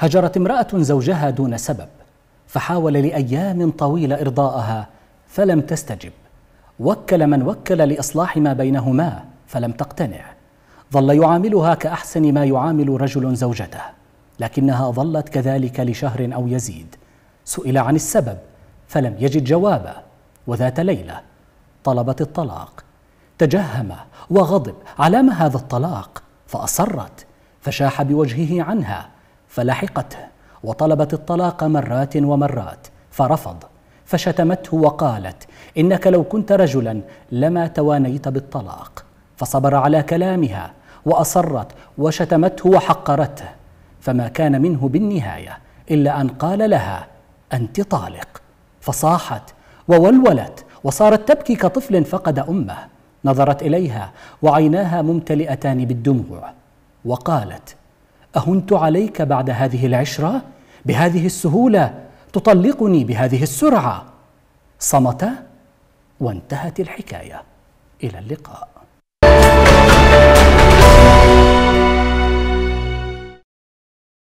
هجرت امرأة زوجها دون سبب فحاول لأيام طويلة إرضاءها فلم تستجب وكل من وكل لإصلاح ما بينهما فلم تقتنع ظل يعاملها كأحسن ما يعامل رجل زوجته لكنها ظلت كذلك لشهر أو يزيد سئل عن السبب فلم يجد جوابا وذات ليلة طلبت الطلاق تجهم وغضب علام هذا الطلاق فأصرت فشاح بوجهه عنها فلاحقته وطلبت الطلاق مرات ومرات فرفض فشتمته وقالت انك لو كنت رجلا لما توانيت بالطلاق فصبر على كلامها واصرت وشتمته وحقرته فما كان منه بالنهايه الا ان قال لها انت طالق فصاحت وولولت وصارت تبكي كطفل فقد امه نظرت اليها وعيناها ممتلئتان بالدموع وقالت اهنت عليك بعد هذه العشره بهذه السهوله تطلقني بهذه السرعه صمت وانتهت الحكايه الى اللقاء